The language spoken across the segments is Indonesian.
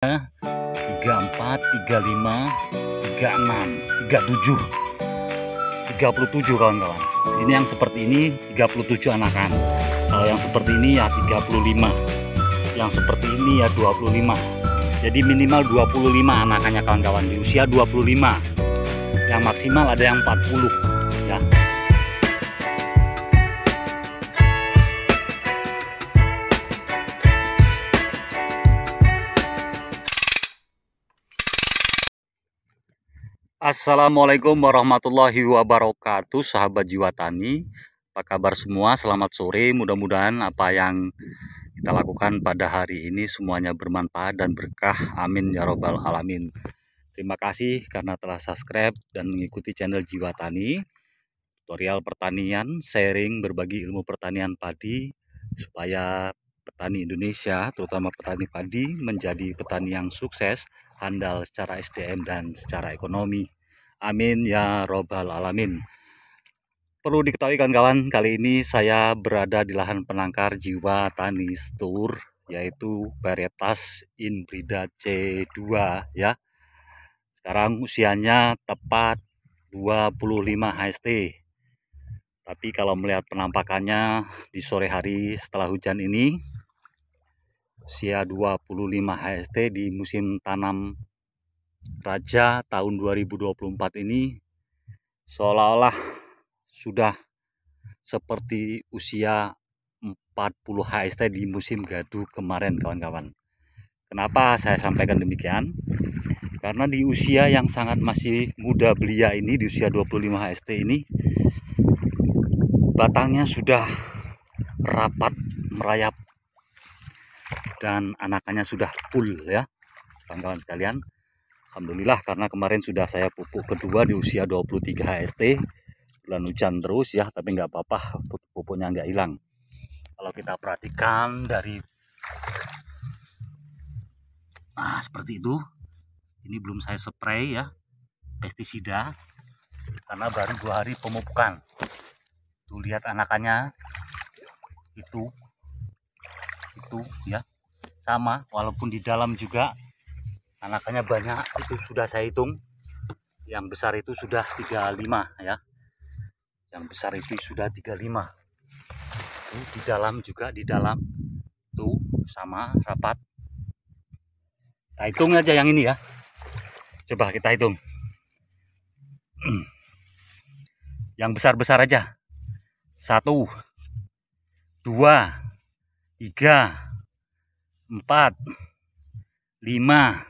tiga tiga tiga empat lima enam 34, tujuh tiga puluh tujuh kawan-kawan. Ini yang seperti ini tiga puluh tujuh anakan. Kalau yang seperti ini ya tiga puluh lima Yang seperti ini ya dua puluh lima Jadi minimal dua puluh lima anakannya kawan-kawan di usia dua puluh lima Yang maksimal ada yang puluh Assalamualaikum warahmatullahi wabarakatuh sahabat jiwa tani apa kabar semua selamat sore mudah-mudahan apa yang kita lakukan pada hari ini semuanya bermanfaat dan berkah amin ya robbal alamin terima kasih karena telah subscribe dan mengikuti channel jiwa tani tutorial pertanian sharing berbagi ilmu pertanian padi supaya petani Indonesia terutama petani padi menjadi petani yang sukses handal secara SDM dan secara ekonomi. Amin ya robbal alamin. Perlu diketahui kawan-kawan, kali ini saya berada di lahan penangkar jiwa tani stur yaitu varietas Inbrida C2 ya. Sekarang usianya tepat 25 HST. Tapi kalau melihat penampakannya di sore hari setelah hujan ini usia 25 HST di musim tanam Raja tahun 2024 ini seolah-olah sudah seperti usia 40 HST di musim gaduh kemarin kawan-kawan. Kenapa saya sampaikan demikian? Karena di usia yang sangat masih muda belia ini di usia 25 HST ini batangnya sudah rapat merayap dan anakannya sudah full ya kawan-kawan sekalian Alhamdulillah karena kemarin sudah saya pupuk kedua di usia 23 HST bulan hujan terus ya tapi nggak apa-apa pupuknya nggak hilang kalau kita perhatikan dari nah seperti itu ini belum saya spray ya pestisida karena baru dua hari pemupukan tuh lihat anakannya itu itu ya sama walaupun di dalam juga anakannya banyak itu sudah saya hitung yang besar itu sudah 35 ya yang besar itu sudah 35 itu di dalam juga di dalam tuh sama rapat kita hitung aja yang ini ya coba kita hitung yang besar-besar aja satu dua tiga empat lima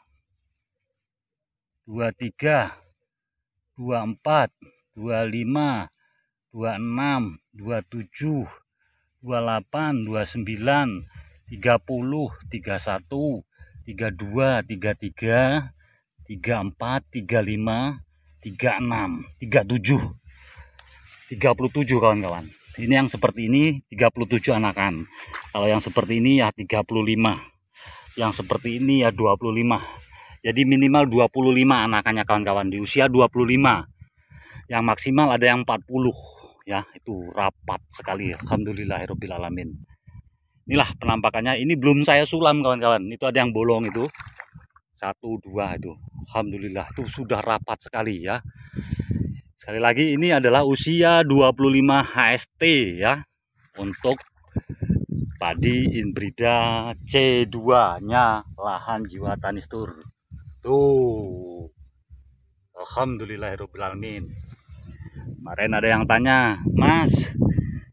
dua dua dua dua dua dua dua tiga tiga tiga empat lima enam tujuh delapan sembilan puluh satu tiga dua tiga tiga tiga empat tiga lima tiga enam tiga tujuh tiga puluh tujuh kawan-kawan. Ini yang seperti ini 37 anakan. Kalau yang seperti ini ya 35. Yang seperti ini ya 25 jadi minimal 25 anakannya kawan-kawan di usia 25. Yang maksimal ada yang 40 ya. Itu rapat sekali. Alhamdulillah, Alhamdulillahirabbil alamin. Inilah penampakannya. Ini belum saya sulam kawan-kawan. Itu ada yang bolong itu. Satu, dua itu. Alhamdulillah itu sudah rapat sekali ya. Sekali lagi ini adalah usia 25 HST ya untuk padi inbrida C2 nya lahan jiwa tanistur. Tuh. Alhamdulillahirobbilalamin. Kemarin ada yang tanya, Mas,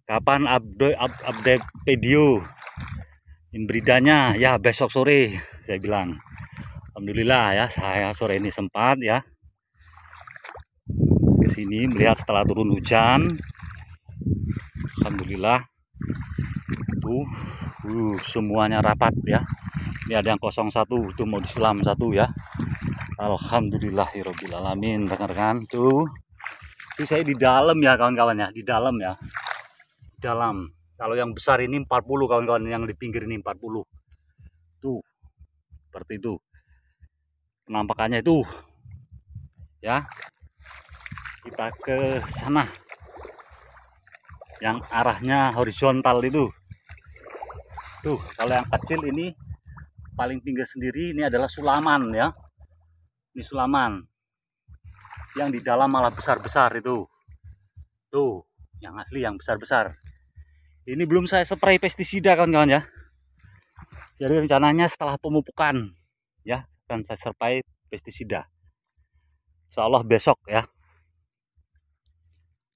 kapan update up, update video Inbridanya, Ya besok sore, saya bilang. Alhamdulillah ya, saya sore ini sempat ya ke sini melihat setelah turun hujan. Alhamdulillah uh, semuanya rapat ya ini ada yang kosong satu itu mau diselam satu ya Alhamdulillahirobbilalamin rekan-rekan tuh itu saya di dalam ya kawan-kawan ya di dalam ya dalam kalau yang besar ini 40 kawan-kawan yang di pinggir ini 40 tuh seperti itu penampakannya itu ya kita ke sana yang arahnya horizontal itu Tuh, kalau yang kecil ini paling pinggir sendiri ini adalah sulaman ya. Ini sulaman. Yang di dalam malah besar-besar itu. Tuh, yang asli yang besar-besar. Ini belum saya spray pestisida kan kawan ya. Jadi rencananya setelah pemupukan ya akan saya spray pestisida. Insya besok ya.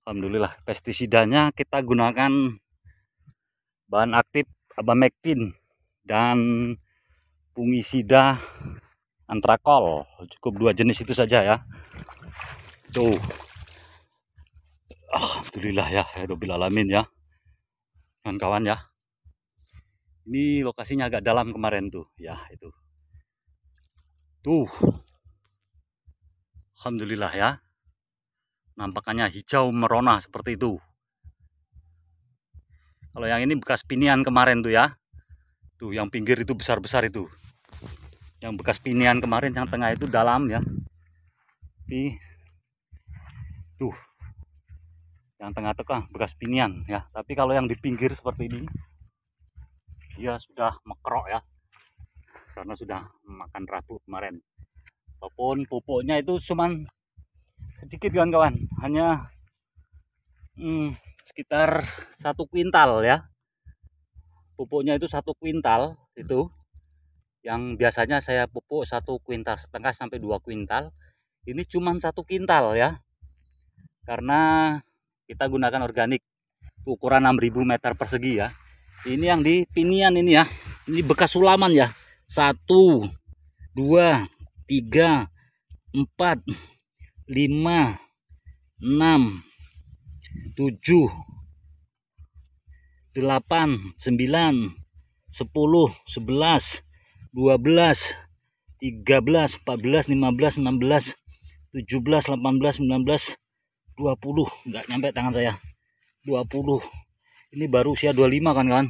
Alhamdulillah pestisidanya kita gunakan bahan aktif abamectin dan fungisida antrakol cukup dua jenis itu saja ya tuh Alhamdulillah ya Hedobil ya Alamin ya kawan-kawan ya ini lokasinya agak dalam kemarin tuh ya itu tuh Alhamdulillah ya nampakannya hijau merona seperti itu kalau yang ini bekas pinian kemarin tuh ya. Tuh yang pinggir itu besar-besar itu. Yang bekas pinian kemarin yang tengah itu dalam ya. Di tuh. Yang tengah tekan bekas pinian ya. Tapi kalau yang di pinggir seperti ini dia sudah mekrok ya. Karena sudah makan rabu kemarin. Walaupun pupuknya itu cuman sedikit kawan-kawan, hanya hmm, sekitar satu kuintal ya pupuknya itu satu kuintal itu yang biasanya saya pupuk satu kuintal setengah sampai dua kuintal ini cuma satu kuintal ya karena kita gunakan organik ukuran 6000 meter persegi ya ini yang di pinian ini ya ini bekas sulaman ya satu dua tiga empat lima enam 7 8 9 10 11 12 13 14 15 16 17 18 19 20 enggak nyampe tangan saya 20 ini baru usia 25 kan kan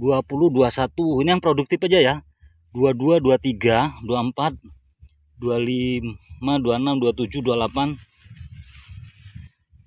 20 21 ini yang produktif aja ya 22 23 24 25 26 27 28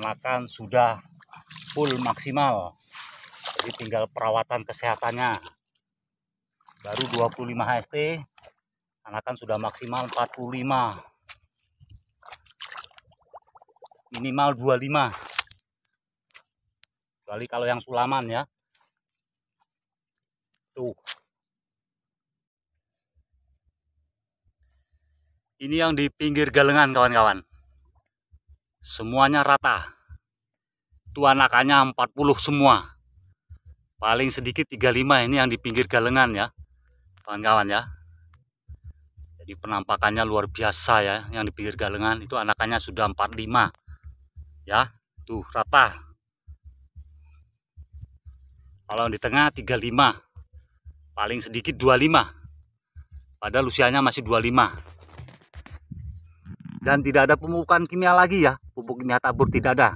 anakan sudah full maksimal jadi tinggal perawatan kesehatannya baru 25 HST anakan sudah maksimal 45 minimal 25 kecuali kalau yang sulaman ya tuh ini yang di pinggir galengan kawan-kawan semuanya rata tuanakannya 40 semua paling sedikit 35 ini yang di pinggir galengan ya kawan-kawan ya jadi penampakannya luar biasa ya yang di pinggir galengan itu anakannya sudah 45 ya tuh rata kalau di tengah 35 paling sedikit 25 padahal usianya masih 25 dan tidak ada pemupukan kimia lagi ya pupuk kimia tabur tidak ada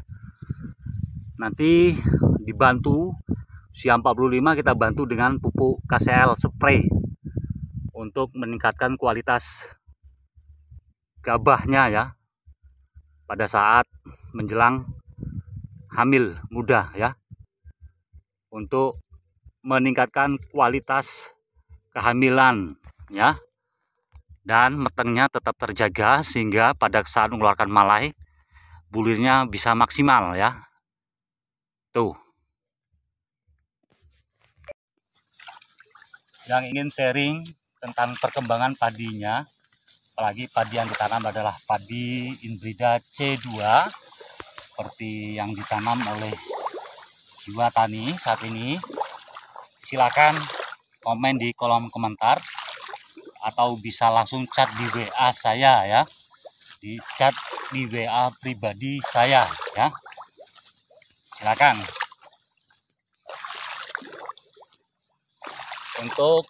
nanti dibantu si 45 kita bantu dengan pupuk KCL spray untuk meningkatkan kualitas gabahnya ya pada saat menjelang hamil muda ya untuk meningkatkan kualitas kehamilan ya dan metengnya tetap terjaga sehingga pada saat mengeluarkan malai bulirnya bisa maksimal ya Tuh. Yang ingin sharing tentang perkembangan padinya, apalagi padi yang ditanam adalah padi inbrida C2 seperti yang ditanam oleh jiwa tani saat ini. Silakan komen di kolom komentar atau bisa langsung chat di WA saya ya. Di chat di WA pribadi saya ya belakang untuk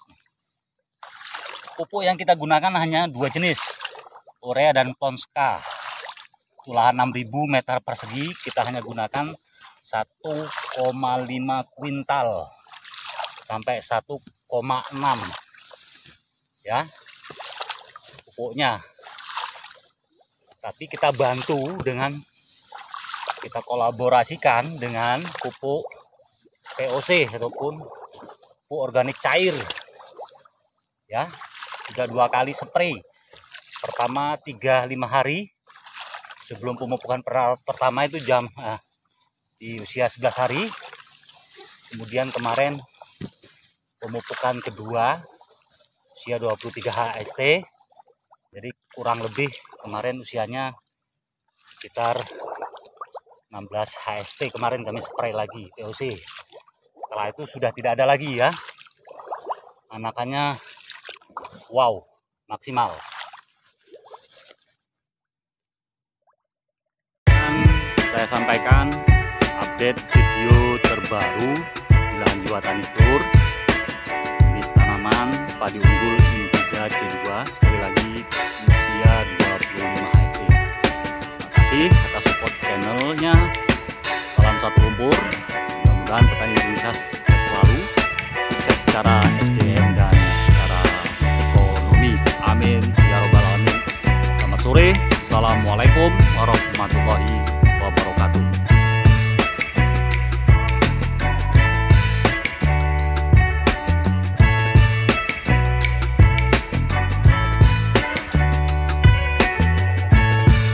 pupuk yang kita gunakan hanya dua jenis urea dan ponska tulahan 6000 meter persegi kita hanya gunakan 1,5 kuintal sampai 1,6 ya pupuknya tapi kita bantu dengan kita kolaborasikan dengan pupuk POC ataupun pupuk organik cair ya sudah dua kali spray pertama tiga lima hari sebelum pemupukan pertama itu jam eh, di usia 11 hari kemudian kemarin pemupukan kedua usia 23 HST jadi kurang lebih kemarin usianya sekitar 16 HST kemarin kami spray lagi POC setelah itu sudah tidak ada lagi ya anakannya wow maksimal Dan saya sampaikan update video terbaru di lahan jiwa tani tur di tanaman padi unggul indiga C2 sekali lagi usia 25 HST terima kasih atas support channelnya Salam Satu Lumpur mudah-mudahan petani bisa selalu sukses secara SDM dan secara ekonomi amin ya robbal alamin selamat sore Assalamualaikum warahmatullahi wabarakatuh